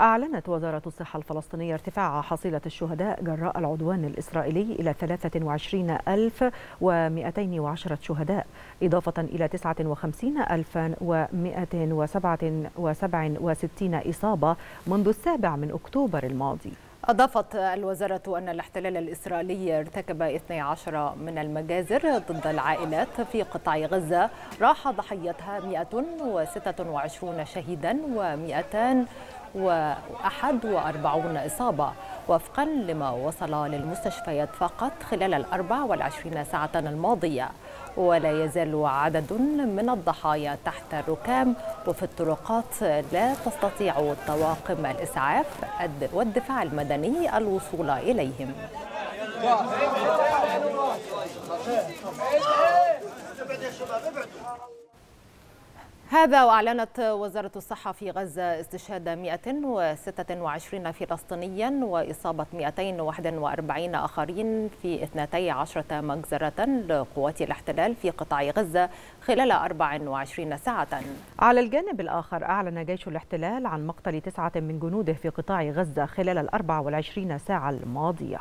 أعلنت وزارة الصحة الفلسطينية ارتفاع حصيلة الشهداء جراء العدوان الإسرائيلي إلى 23210 شهداء إضافة إلى 59167 إصابة منذ السابع من أكتوبر الماضي أضافت الوزارة أن الاحتلال الإسرائيلي ارتكب 12 من المجازر ضد العائلات في قطاع غزة راح ضحيتها 126 شهيدا و241 إصابة وفقا لما وصل للمستشفيات فقط خلال ال 24 ساعة الماضية ولا يزال عدد من الضحايا تحت الركام وفي الطرقات لا تستطيع طواقم الإسعاف والدفاع المدني الوصول إليهم ابعد يا شباب ابعدوا هذا وأعلنت وزارة الصحة في غزة استشهاد 126 فلسطينيا وإصابة 241 آخرين في 12 مجزرة لقوات الاحتلال في قطاع غزة خلال 24 ساعة على الجانب الآخر أعلن جيش الاحتلال عن مقتل تسعة من جنوده في قطاع غزة خلال ال 24 ساعة الماضية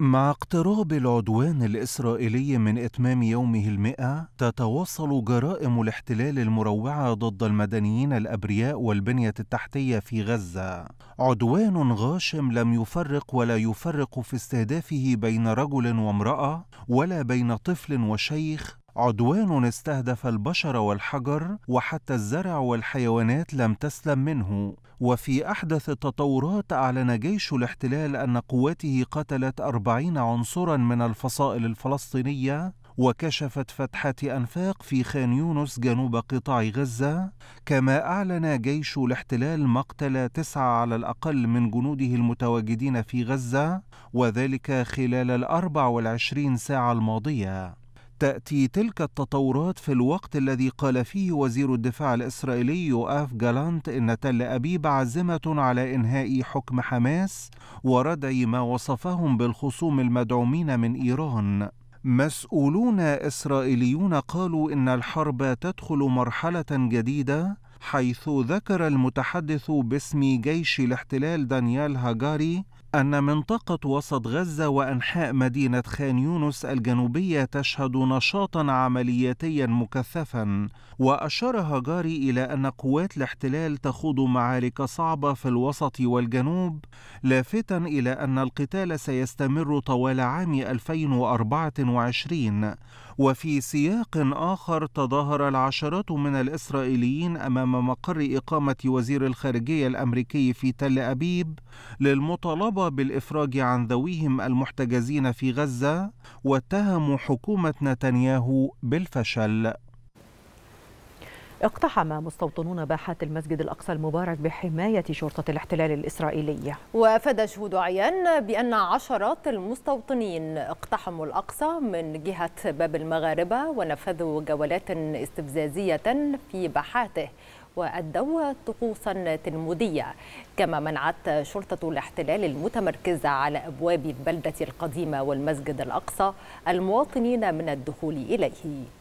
مع اقتراب العدوان الإسرائيلي من إتمام يومه المئة تتواصل جرائم الاحتلال المروعة ضد المدنيين الأبرياء والبنية التحتية في غزة عدوان غاشم لم يفرق ولا يفرق في استهدافه بين رجل وامرأة ولا بين طفل وشيخ عدوان استهدف البشر والحجر وحتى الزرع والحيوانات لم تسلم منه وفي أحدث التطورات أعلن جيش الاحتلال أن قواته قتلت أربعين عنصرا من الفصائل الفلسطينية وكشفت فتحة أنفاق في خان يونس جنوب قطاع غزة كما أعلن جيش الاحتلال مقتل تسعة على الأقل من جنوده المتواجدين في غزة وذلك خلال الأربع والعشرين ساعة الماضية تأتي تلك التطورات في الوقت الذي قال فيه وزير الدفاع الإسرائيلي يؤاف جالانت إن تل أبيب عازمة على إنهاء حكم حماس وردع ما وصفهم بالخصوم المدعومين من إيران. مسؤولون إسرائيليون قالوا إن الحرب تدخل مرحلة جديدة حيث ذكر المتحدث باسم جيش الاحتلال دانيال هاجاري أن منطقة وسط غزة وأنحاء مدينة خان يونس الجنوبية تشهد نشاطا عملياتيا مكثفا وأشار هجاري إلى أن قوات الاحتلال تخوض معارك صعبة في الوسط والجنوب لافتا إلى أن القتال سيستمر طوال عام 2024 وفي سياق آخر تظاهر العشرات من الإسرائيليين أمام مقر إقامة وزير الخارجية الأمريكي في تل أبيب للمطالبة بالإفراج عن ذويهم المحتجزين في غزة واتهموا حكومة نتنياهو بالفشل اقتحم مستوطنون باحات المسجد الأقصى المبارك بحماية شرطة الاحتلال الإسرائيلي وأفاد شهود عيان بأن عشرات المستوطنين اقتحموا الأقصى من جهة باب المغاربة ونفذوا جولات استفزازية في باحاته وأدوا طقوسا تلموديه كما منعت شرطة الاحتلال المتمركزة على أبواب البلدة القديمة والمسجد الأقصى المواطنين من الدخول إليه